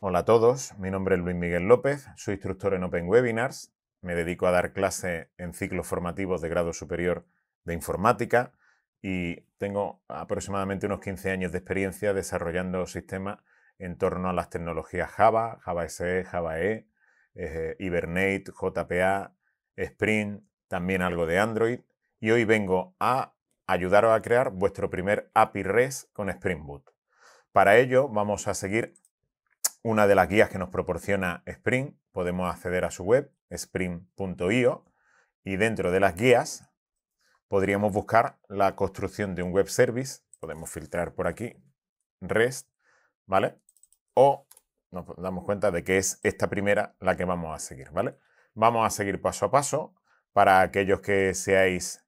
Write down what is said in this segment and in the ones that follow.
Hola a todos, mi nombre es Luis Miguel López, soy instructor en Open Webinars, me dedico a dar clase en ciclos formativos de grado superior de informática y tengo aproximadamente unos 15 años de experiencia desarrollando sistemas en torno a las tecnologías Java, Java SE, Java E, eh, Hibernate, JPA, Spring, también algo de Android y hoy vengo a ayudaros a crear vuestro primer API REST con Spring Boot. Para ello vamos a seguir una de las guías que nos proporciona Spring. Podemos acceder a su web, spring.io, y dentro de las guías podríamos buscar la construcción de un web service. Podemos filtrar por aquí REST, ¿vale? O nos damos cuenta de que es esta primera la que vamos a seguir, ¿vale? Vamos a seguir paso a paso. Para aquellos que seáis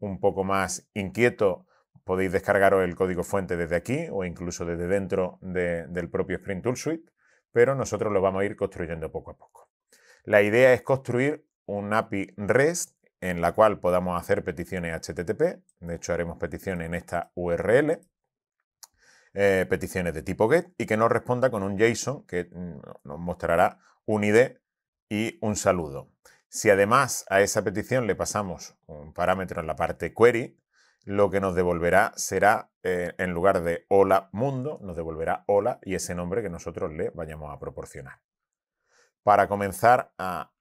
un poco más inquietos Podéis descargaros el código fuente desde aquí o incluso desde dentro del propio Sprint Tool Suite, pero nosotros lo vamos a ir construyendo poco a poco. La idea es construir un API REST en la cual podamos hacer peticiones HTTP, de hecho haremos peticiones en esta URL, eh, peticiones de tipo GET y que nos responda con un JSON que mm, nos mostrará un ID y un saludo. Si además a esa petición le pasamos un parámetro en la parte query, lo que nos devolverá será, eh, en lugar de hola mundo, nos devolverá hola y ese nombre que nosotros le vayamos a proporcionar. Para comenzar a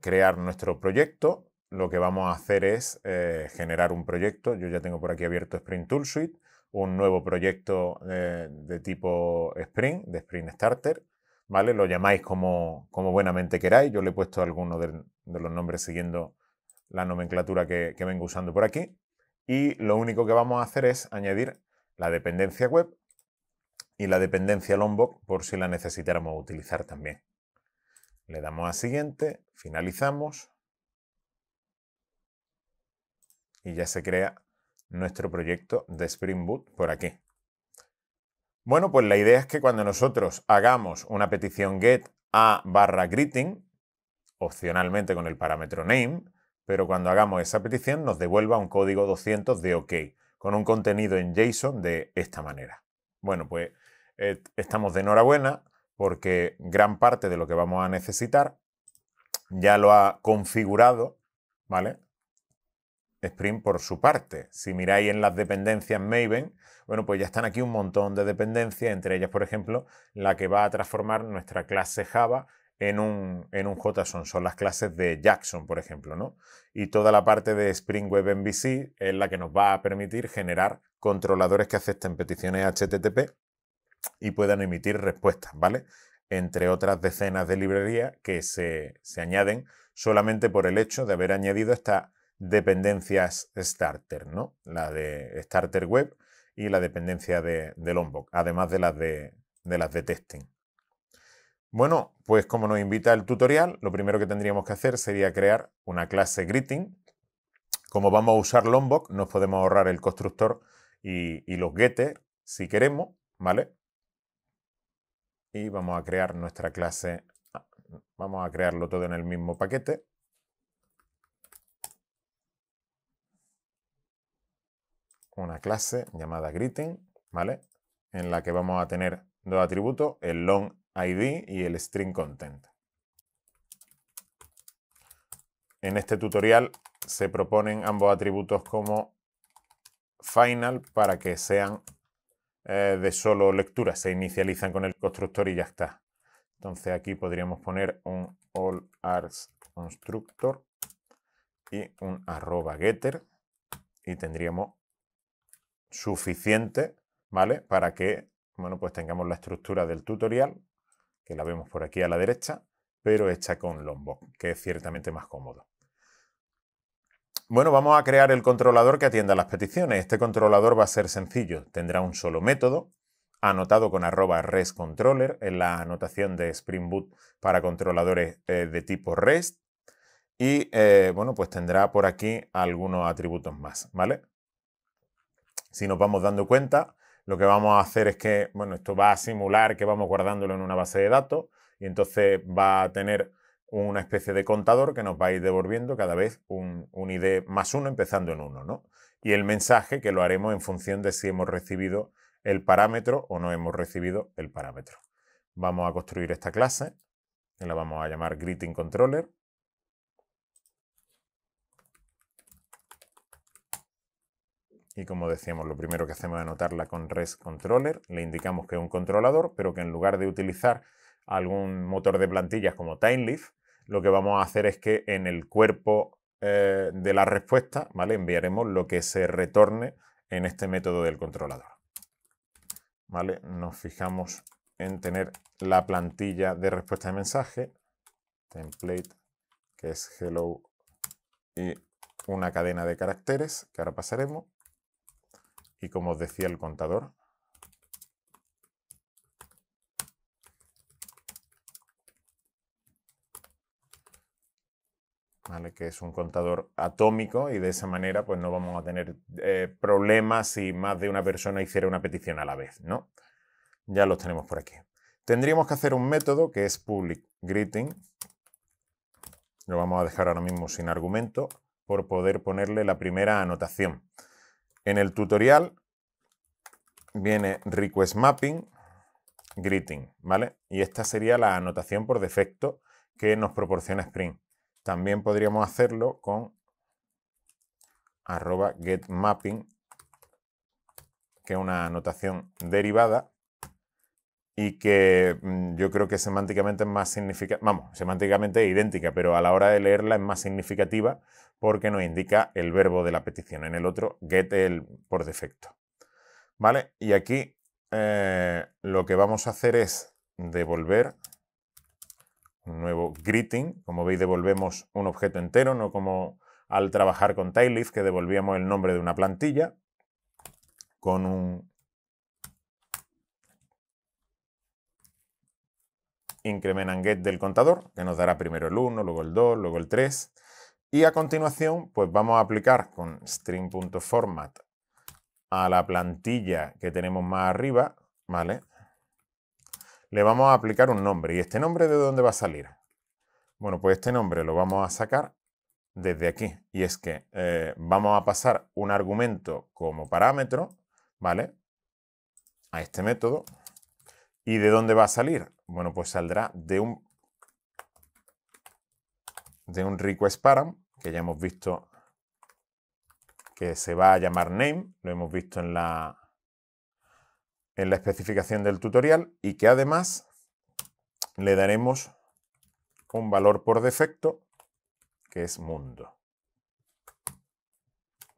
crear nuestro proyecto, lo que vamos a hacer es eh, generar un proyecto. Yo ya tengo por aquí abierto Spring Tool Suite, un nuevo proyecto eh, de tipo Spring, de Spring Starter. ¿vale? Lo llamáis como, como buenamente queráis. Yo le he puesto algunos de, los nombres siguiendo la nomenclatura que, que vengo usando por aquí y lo único que vamos a hacer es añadir la dependencia web y la dependencia Lombok por si la necesitáramos utilizar también. Le damos a siguiente, finalizamos y ya se crea nuestro proyecto de Spring Boot por aquí. Bueno, pues la idea es que cuando nosotros hagamos una petición get a barra greeting, opcionalmente con el parámetro name, pero cuando hagamos esa petición nos devuelva un código 200 de OK, con un contenido en JSON de esta manera. Bueno, pues eh, estamos de enhorabuena porque gran parte de lo que vamos a necesitar ya lo ha configurado, ¿vale? Spring por su parte. Si miráis en las dependencias Maven, bueno, pues ya están aquí un montón de dependencias, entre ellas, por ejemplo, la que va a transformar nuestra clase Java en un, JSON. Son las clases de Jackson, por ejemplo, ¿no? Y toda la parte de Spring Web MVC es la que nos va a permitir generar controladores que acepten peticiones HTTP y puedan emitir respuestas, ¿vale? Entre otras decenas de librerías que se, añaden solamente por el hecho de haber añadido estas dependencias starter, ¿no? La de starter web y la dependencia de, de Lombok, además de las de las de testing. Bueno, pues como nos invita el tutorial, lo primero que tendríamos que hacer sería crear una clase greeting. Como vamos a usar Lombok, nos podemos ahorrar el constructor y, los getters si queremos, ¿vale? Y vamos a crear nuestra clase, ah, vamos a crearlo todo en el mismo paquete. Una clase llamada greeting, ¿vale? En la que vamos a tener dos atributos, el long ID y el string content. En este tutorial se proponen ambos atributos como final para que sean eh, de solo lectura. Se inicializan con el constructor y ya está. Entonces aquí podríamos poner un all args constructor y un arroba getter y tendríamos suficiente, ¿vale? Para que, bueno, pues tengamos la estructura del tutorial que la vemos por aquí a la derecha, pero hecha con Lombok, que es ciertamente más cómodo. Bueno, vamos a crear el controlador que atienda las peticiones. Este controlador va a ser sencillo, tendrá un solo método, anotado con arroba RestController en la anotación de Spring Boot para controladores eh, de tipo REST. Y eh, bueno, pues tendrá por aquí algunos atributos más, ¿vale? Si nos vamos dando cuenta, lo que vamos a hacer es que, bueno, esto va a simular que vamos guardándolo en una base de datos y entonces va a tener una especie de contador que nos va a ir devolviendo cada vez un, ID más uno empezando en uno, ¿no? Y el mensaje que lo haremos en función de si hemos recibido el parámetro o no hemos recibido el parámetro. Vamos a construir esta clase, la vamos a llamar greeting controller. y como decíamos, lo primero que hacemos es anotarla con res controller, le indicamos que es un controlador, pero que en lugar de utilizar algún motor de plantillas como TimeLeaf, lo que vamos a hacer es que en el cuerpo eh, de la respuesta, ¿vale? Enviaremos lo que se retorne en este método del controlador. ¿Vale? Nos fijamos en tener la plantilla de respuesta de mensaje, template, que es hello, y una cadena de caracteres, que ahora pasaremos y como os decía el contador, ¿Vale? que es un contador atómico y de esa manera pues no vamos a tener eh, problemas si más de una persona hiciera una petición a la vez, ¿no? Ya los tenemos por aquí. Tendríamos que hacer un método que es public greeting, lo vamos a dejar ahora mismo sin argumento, por poder ponerle la primera anotación. En el tutorial viene request mapping, greeting, ¿vale? Y esta sería la anotación por defecto que nos proporciona Spring. También podríamos hacerlo con arroba getMapping, que es una anotación derivada y que mm, yo creo que semánticamente es más significativa, vamos, semánticamente es idéntica, pero a la hora de leerla es más significativa porque nos indica el verbo de la petición. En el otro, get el por defecto. ¿Vale? Y aquí eh, lo que vamos a hacer es devolver un nuevo greeting. Como veis, devolvemos un objeto entero, no como al trabajar con Tailif, que devolvíamos el nombre de una plantilla con un incrementan get del contador, que nos dará primero el 1, luego el 2, luego el 3. Y a continuación, pues vamos a aplicar con string.format a la plantilla que tenemos más arriba, ¿vale? Le vamos a aplicar un nombre. ¿Y este nombre de dónde va a salir? Bueno, pues este nombre lo vamos a sacar desde aquí. Y es que eh, vamos a pasar un argumento como parámetro, ¿vale? A este método. ¿Y de dónde va a salir? Bueno, pues saldrá de un, de un request param, que ya hemos visto que se va a llamar name, lo hemos visto en la, en la especificación del tutorial, y que además le daremos un valor por defecto que es mundo.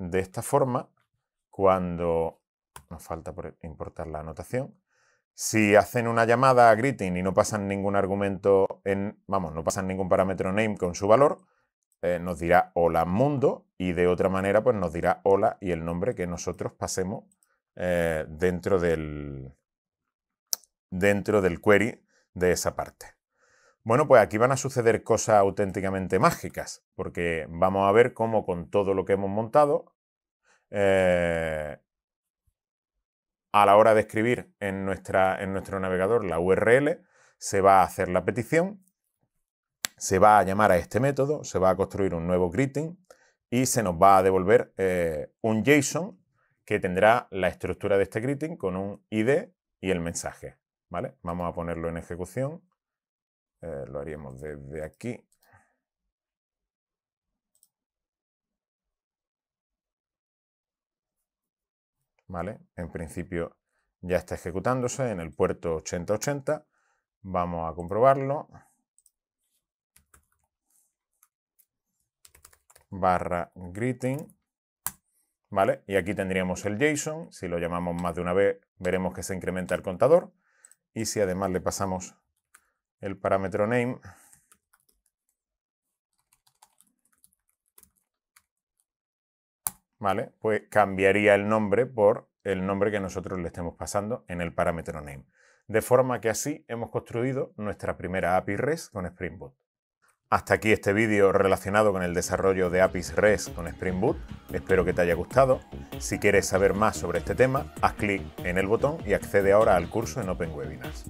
De esta forma, cuando nos falta importar la anotación, si hacen una llamada a greeting y no pasan ningún argumento en, vamos, no pasan ningún parámetro name con su valor, eh, nos dirá hola mundo y de otra manera pues nos dirá hola y el nombre que nosotros pasemos eh, dentro, del, dentro del query de esa parte. Bueno, pues aquí van a suceder cosas auténticamente mágicas, porque vamos a ver cómo con todo lo que hemos montado eh, a la hora de escribir en, nuestro navegador la URL, se va a hacer la petición, se va a llamar a este método, se va a construir un nuevo greeting y se nos va a devolver eh, un JSON que tendrá la estructura de este greeting con un ID y el mensaje. ¿vale? Vamos a ponerlo en ejecución. Eh, lo haríamos desde aquí. En principio ya está ejecutándose en el puerto 8080. Vamos a comprobarlo. Barra greeting. ¿Vale? Y aquí tendríamos el JSON. Si lo llamamos más de una vez, veremos que se incrementa el contador. Y si además le pasamos el parámetro name, Pues cambiaría el nombre por el nombre que nosotros le estemos pasando en el parámetro name. De forma que así hemos construido nuestra primera API REST con Spring Boot. Hasta aquí este vídeo relacionado con el desarrollo de APIs REST con Spring Boot. Espero que te haya gustado. Si quieres saber más sobre este tema, haz clic en el botón y accede ahora al curso en Open Webinars.